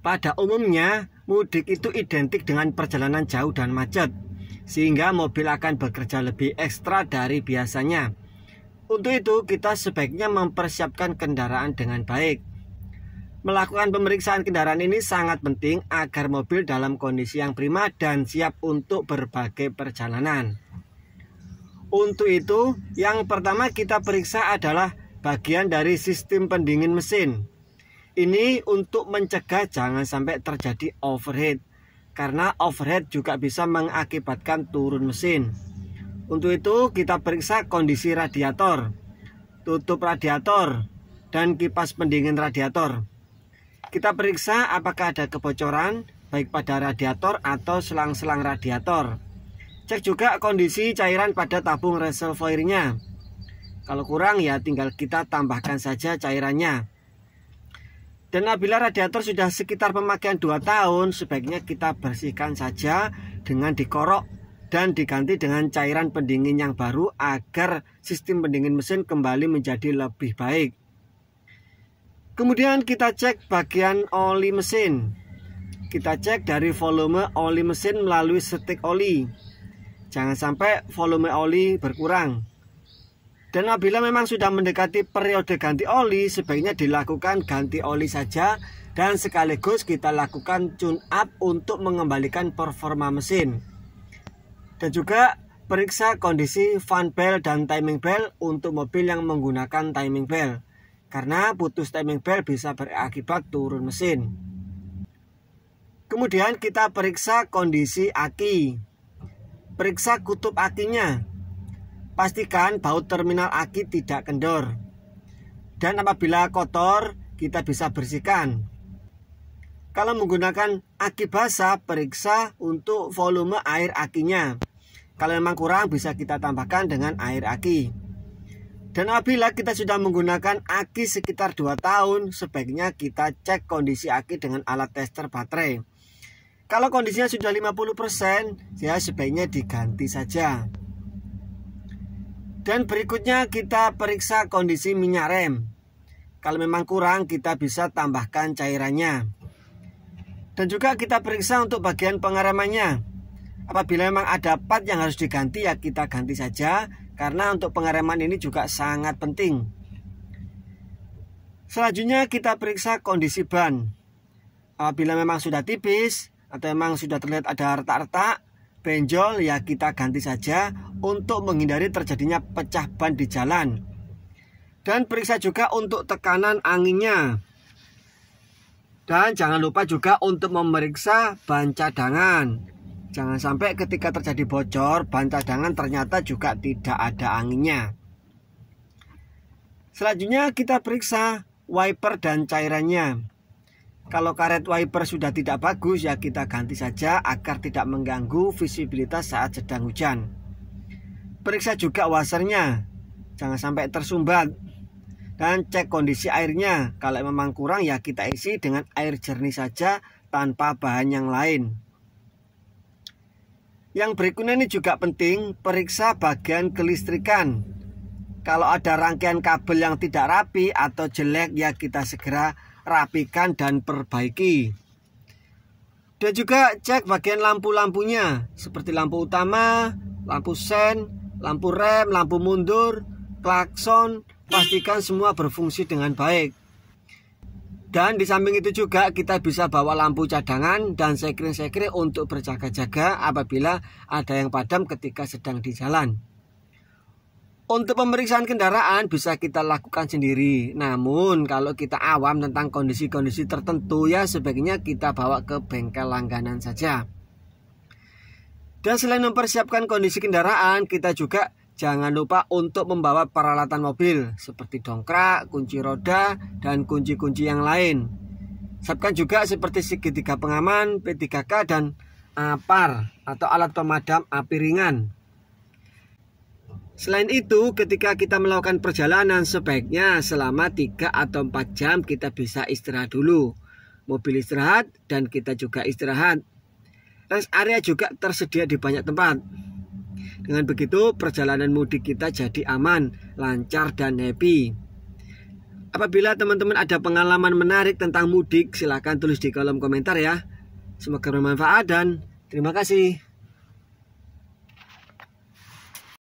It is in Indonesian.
Pada umumnya, mudik itu identik dengan perjalanan jauh dan macet, sehingga mobil akan bekerja lebih ekstra dari biasanya. Untuk itu, kita sebaiknya mempersiapkan kendaraan dengan baik. Melakukan pemeriksaan kendaraan ini sangat penting agar mobil dalam kondisi yang prima dan siap untuk berbagai perjalanan. Untuk itu, yang pertama kita periksa adalah bagian dari sistem pendingin mesin. Ini untuk mencegah jangan sampai terjadi overheat karena overhead juga bisa mengakibatkan turun mesin. Untuk itu kita periksa kondisi radiator, tutup radiator, dan kipas pendingin radiator. Kita periksa apakah ada kebocoran baik pada radiator atau selang-selang radiator. Cek juga kondisi cairan pada tabung reservoirnya. Kalau kurang ya tinggal kita tambahkan saja cairannya. Dan apabila radiator sudah sekitar pemakaian 2 tahun, sebaiknya kita bersihkan saja dengan dikorok dan diganti dengan cairan pendingin yang baru agar sistem pendingin mesin kembali menjadi lebih baik. Kemudian kita cek bagian oli mesin. Kita cek dari volume oli mesin melalui setik oli. Jangan sampai volume oli berkurang. Dan apabila memang sudah mendekati periode ganti oli, sebaiknya dilakukan ganti oli saja dan sekaligus kita lakukan tune up untuk mengembalikan performa mesin. Dan juga periksa kondisi fan belt dan timing belt untuk mobil yang menggunakan timing belt, Karena putus timing belt bisa berakibat turun mesin. Kemudian kita periksa kondisi aki. Periksa kutub akinya Pastikan baut terminal aki tidak kendor. Dan apabila kotor, kita bisa bersihkan. Kalau menggunakan aki basah, periksa untuk volume air akinya. Kalau memang kurang, bisa kita tambahkan dengan air aki. Dan apabila kita sudah menggunakan aki sekitar 2 tahun, sebaiknya kita cek kondisi aki dengan alat tester baterai. Kalau kondisinya sudah 50%, ya sebaiknya diganti saja. Dan berikutnya kita periksa kondisi minyak rem. Kalau memang kurang kita bisa tambahkan cairannya. Dan juga kita periksa untuk bagian pengeremannya. Apabila memang ada part yang harus diganti ya kita ganti saja karena untuk pengereman ini juga sangat penting. Selanjutnya kita periksa kondisi ban. Apabila memang sudah tipis atau memang sudah terlihat ada retak-retak, benjol ya kita ganti saja untuk menghindari terjadinya pecah ban di jalan. Dan periksa juga untuk tekanan anginnya. Dan jangan lupa juga untuk memeriksa ban cadangan. Jangan sampai ketika terjadi bocor, ban cadangan ternyata juga tidak ada anginnya. Selanjutnya kita periksa wiper dan cairannya. Kalau karet wiper sudah tidak bagus ya kita ganti saja agar tidak mengganggu visibilitas saat sedang hujan. Periksa juga wasernya, jangan sampai tersumbat. Dan cek kondisi airnya, kalau memang kurang ya kita isi dengan air jernih saja tanpa bahan yang lain. Yang berikutnya ini juga penting, periksa bagian kelistrikan. Kalau ada rangkaian kabel yang tidak rapi atau jelek ya kita segera rapikan dan perbaiki. Dan juga cek bagian lampu-lampunya seperti lampu utama, lampu sen, lampu rem, lampu mundur, klakson, pastikan semua berfungsi dengan baik. Dan di samping itu juga kita bisa bawa lampu cadangan dan sekring-sekring untuk berjaga-jaga apabila ada yang padam ketika sedang di jalan. Untuk pemeriksaan kendaraan bisa kita lakukan sendiri. Namun kalau kita awam tentang kondisi-kondisi tertentu ya sebaiknya kita bawa ke bengkel langganan saja. Dan selain mempersiapkan kondisi kendaraan, kita juga jangan lupa untuk membawa peralatan mobil seperti dongkrak, kunci roda, dan kunci-kunci yang lain. Siapkan juga seperti segitiga pengaman, P3K, dan apar eh, atau alat pemadam api ringan Selain itu, ketika kita melakukan perjalanan, sebaiknya selama 3 atau 4 jam kita bisa istirahat dulu. Mobil istirahat dan kita juga istirahat. Rest area juga tersedia di banyak tempat. Dengan begitu, perjalanan mudik kita jadi aman, lancar, dan happy. Apabila teman-teman ada pengalaman menarik tentang mudik, silahkan tulis di kolom komentar ya. Semoga bermanfaat dan terima kasih.